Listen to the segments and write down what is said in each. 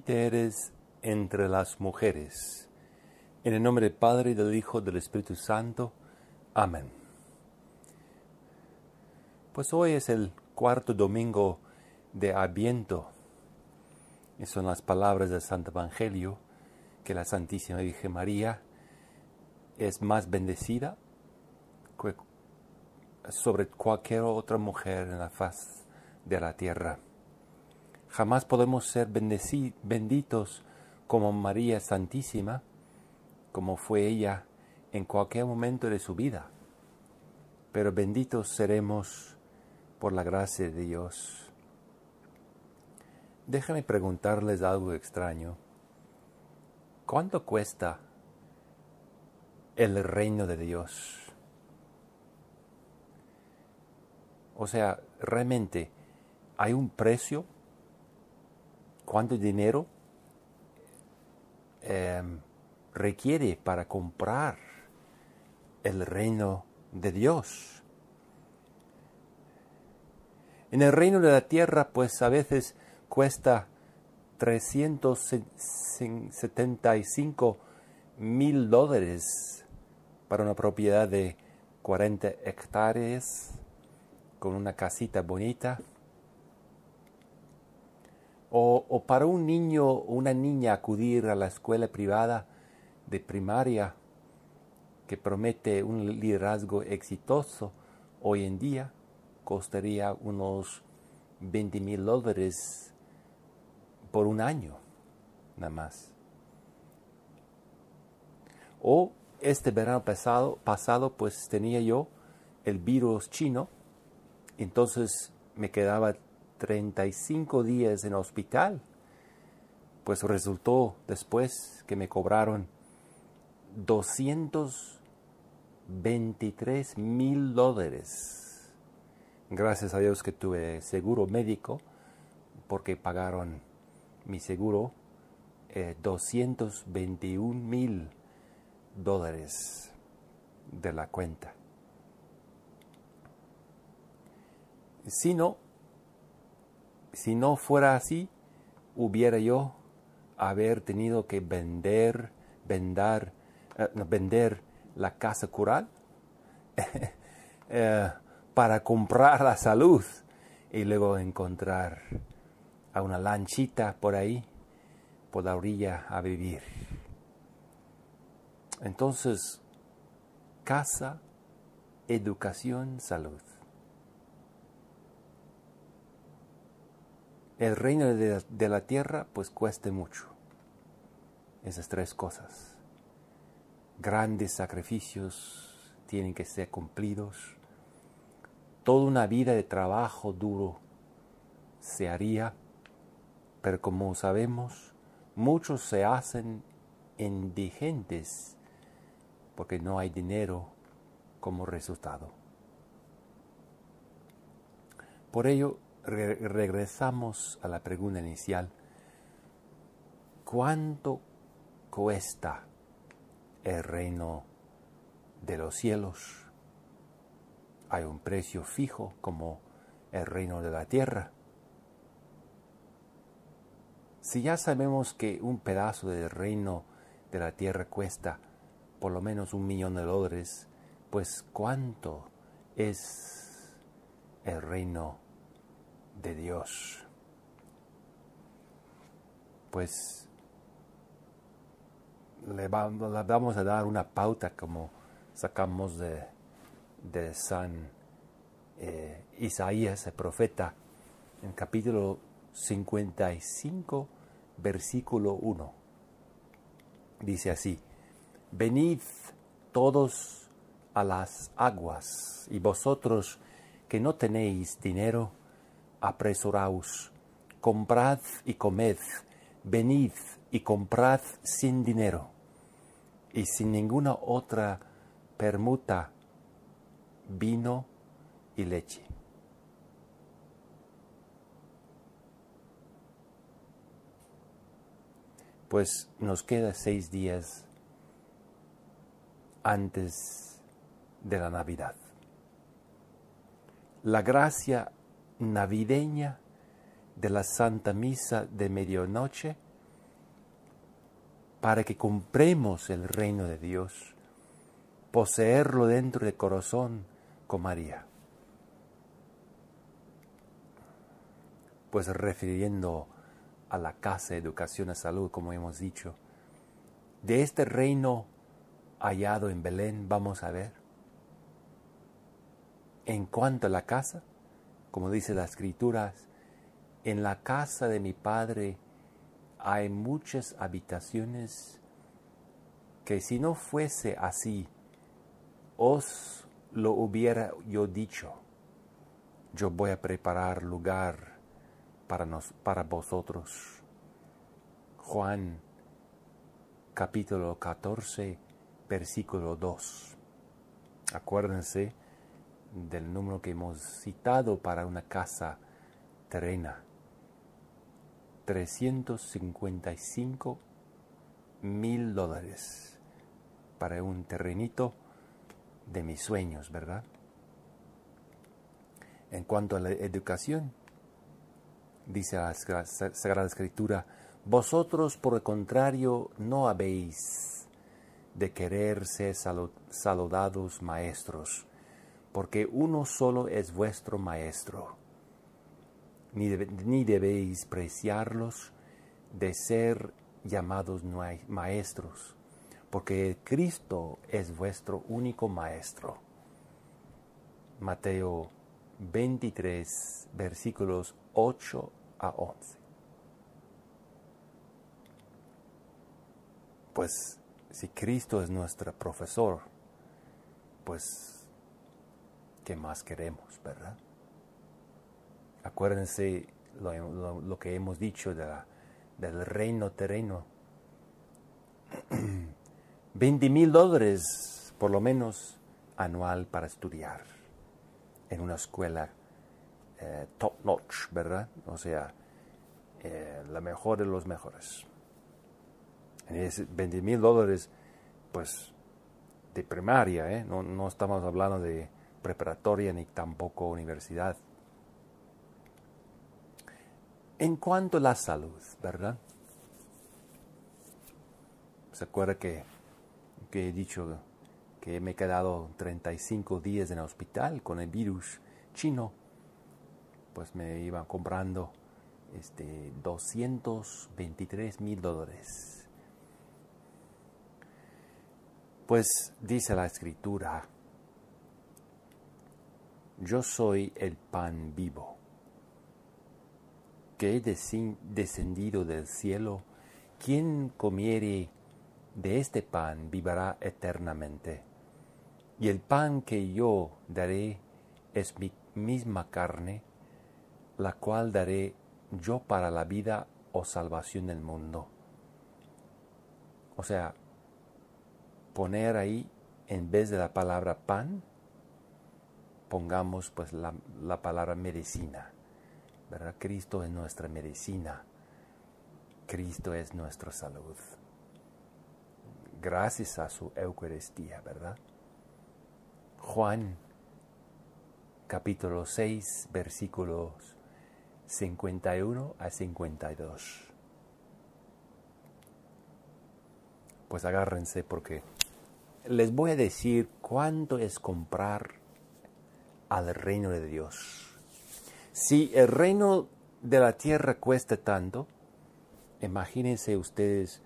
te eres entre las mujeres. En el nombre del Padre, y del Hijo, y del Espíritu Santo. Amén. Pues hoy es el cuarto domingo de Adviento. Y son las palabras del Santo Evangelio que la Santísima Virgen María es más bendecida sobre cualquier otra mujer en la faz de la tierra. Jamás podemos ser benditos como María Santísima, como fue ella en cualquier momento de su vida. Pero benditos seremos por la gracia de Dios. Déjame preguntarles algo extraño. ¿Cuánto cuesta el reino de Dios? O sea, realmente, ¿hay un precio cuánto dinero em, requiere para comprar el reino de Dios. En el reino de la tierra, pues a veces cuesta 375 mil dólares para una propiedad de 40 hectáreas con una casita bonita o, para un niño o una niña acudir a la escuela privada de primaria que promete un liderazgo exitoso hoy en día costaría unos 20 mil dólares por un año, nada más. O este verano pasado pues tenía yo el virus chino, entonces me quedaba 35 días en hospital. Pues resultó después que me cobraron 223 mil dólares. Gracias a Dios que tuve seguro médico porque pagaron mi seguro eh, 221 mil dólares de la cuenta. Si no, si no fuera así, hubiera yo haber tenido que vender, eh, vender la casa cural eh, para comprar la salud y luego encontrar a una lanchita por ahí, por la orilla a vivir. Entonces, casa, educación, salud. el reino de, la tierra pues cueste mucho. Esas tres cosas. Grandes sacrificios tienen que ser cumplidos. Toda una vida de trabajo duro se haría, pero como sabemos, muchos se hacen indigentes porque no hay dinero como resultado. Por ello, regresamos a la pregunta inicial. ¿Cuánto cuesta el reino de los cielos? Hay un precio fijo como el reino de la tierra. Si ya sabemos que un pedazo del reino de la tierra cuesta por lo menos un millón de dólares, pues cuánto es el reino de Dios. Pues le vamos a dar una pauta como sacamos de, de San eh, Isaías, el profeta, en capítulo 55, versículo 1. Dice así, venid todos a las aguas, y vosotros que no tenéis dinero, apresuraos, comprad y comed, venid y comprad sin dinero y sin ninguna otra permuta vino y leche. Pues nos queda seis días antes de la Navidad. La gracia navideña de la Santa Misa de medianoche para que compremos el reino de Dios, poseerlo dentro del corazón con María. Pues refiriendo a la casa, educación, a salud, como hemos dicho, de este reino hallado en Belén, vamos a ver, en cuanto a la casa, como dice la escrituras, en la casa de mi Padre hay muchas habitaciones que si no fuese así, os lo hubiera yo dicho. Yo voy a preparar lugar para, nos, para vosotros. Juan capítulo 14, versículo 2. Acuérdense del número que hemos citado para una casa terrena. 355 mil dólares para un terrenito de mis sueños, ¿verdad? En cuanto a la educación, dice la Sagrada Escritura, vosotros por el contrario no habéis de querer ser saludados maestros porque uno solo es vuestro Maestro. Ni, debéis preciarlos de ser llamados maestros, porque Cristo es vuestro único Maestro. Mateo 23, versículos 8 a 11. Pues si Cristo es nuestro profesor, pues ¿qué más queremos, verdad? Acuérdense lo, que hemos dicho de del reino terreno. 20 mil dólares, por lo menos, anual para estudiar en una escuela eh, top notch, ¿verdad? O sea, eh, la mejor de los mejores. Veinte 20 mil dólares, pues, de primaria, ¿eh? no estamos hablando de preparatoria ni tampoco universidad. En cuanto a la salud, ¿verdad? ¿Se acuerda que, que he dicho que me he quedado 35 días en el hospital con el virus chino? Pues me iban comprando este, 223 mil dólares. Pues dice la escritura yo soy el pan vivo, que he descendido del cielo, quien comiere de este pan vivirá eternamente, y el pan que yo daré es mi misma carne, la cual daré yo para la vida o salvación del mundo. O sea, poner ahí, en vez de la palabra pan, pongamos pues la, palabra medicina, ¿verdad? Cristo es nuestra medicina, Cristo es nuestra salud, gracias a su Eucaristía, ¿verdad? Juan capítulo 6 versículos 51 a 52. Pues agárrense porque les voy a decir cuánto es comprar al reino de Dios. Si el reino de la tierra cuesta tanto, imagínense ustedes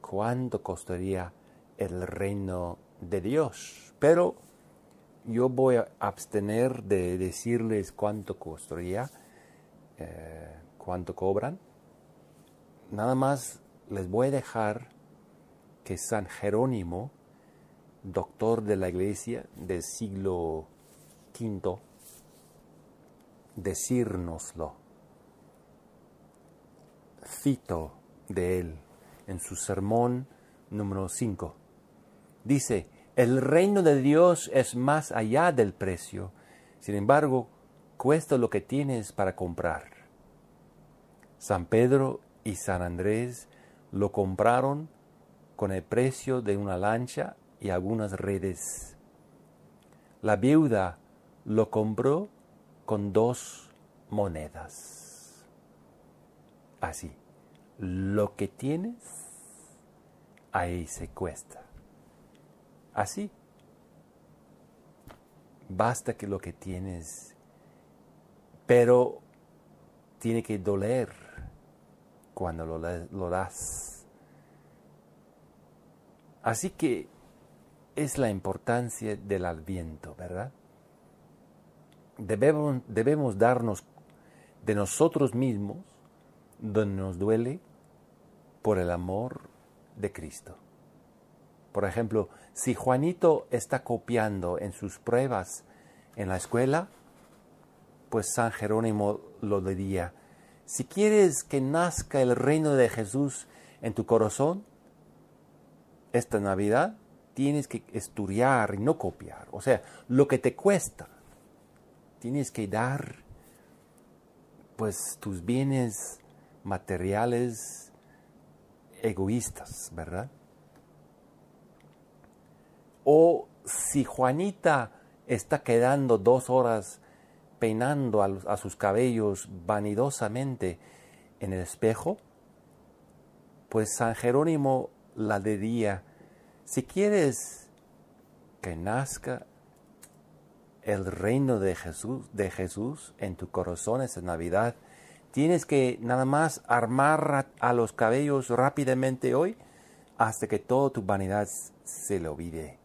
cuánto costaría el reino de Dios. Pero yo voy a abstener de decirles cuánto costaría, eh, cuánto cobran. Nada más les voy a dejar que San Jerónimo, doctor de la iglesia del siglo quinto, decírnoslo. Cito de él en su sermón número 5. Dice, el reino de Dios es más allá del precio, sin embargo, cuesta lo que tienes para comprar. San Pedro y San Andrés lo compraron con el precio de una lancha y algunas redes. La viuda lo compró con dos monedas. Así, lo que tienes, ahí se cuesta. Así, basta que lo que tienes, pero tiene que doler cuando lo, lo das. Así que es la importancia del adviento, ¿verdad? debemos, darnos de nosotros mismos donde nos duele por el amor de Cristo. Por ejemplo, si Juanito está copiando en sus pruebas en la escuela, pues San Jerónimo lo diría, si quieres que nazca el reino de Jesús en tu corazón, esta Navidad tienes que estudiar y no copiar. O sea, lo que te cuesta tienes que dar pues tus bienes materiales egoístas, ¿verdad? O si Juanita está quedando dos horas peinando a, sus cabellos vanidosamente en el espejo, pues San Jerónimo la diría, si quieres que nazca el reino de Jesús, de Jesús en tu corazón en Navidad, tienes que nada más armar a los cabellos rápidamente hoy hasta que toda tu vanidad se lo olvide.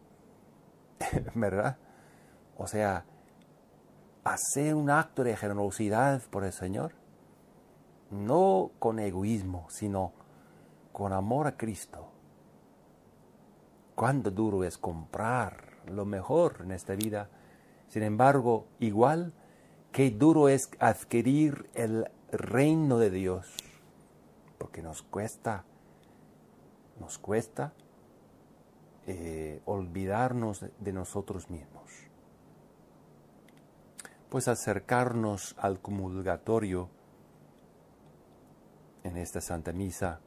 ¿Verdad? O sea, hacer un acto de generosidad por el Señor, no con egoísmo, sino con amor a Cristo. Cuánto duro es comprar lo mejor en esta vida sin embargo, igual, qué duro es adquirir el reino de Dios, porque nos cuesta, nos cuesta eh, olvidarnos de nosotros mismos. Pues acercarnos al comulgatorio en esta Santa Misa,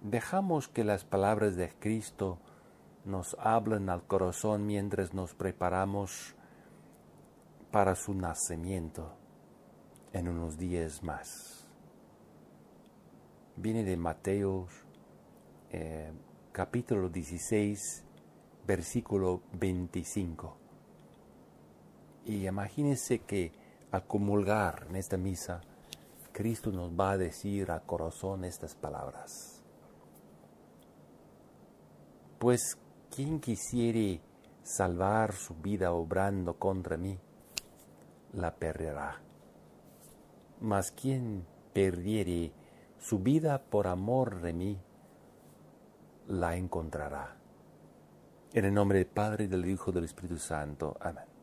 dejamos que las palabras de Cristo nos hablen al corazón mientras nos preparamos para su nacimiento en unos días más. Viene de Mateo eh, capítulo 16, versículo 25. Y imagínense que al comulgar en esta misa, Cristo nos va a decir a corazón estas palabras. Pues, quien quisiere salvar su vida obrando contra mí? la perderá. Mas quien perdiere su vida por amor de mí, la encontrará. En el nombre del Padre, del Hijo y del Espíritu Santo. Amén.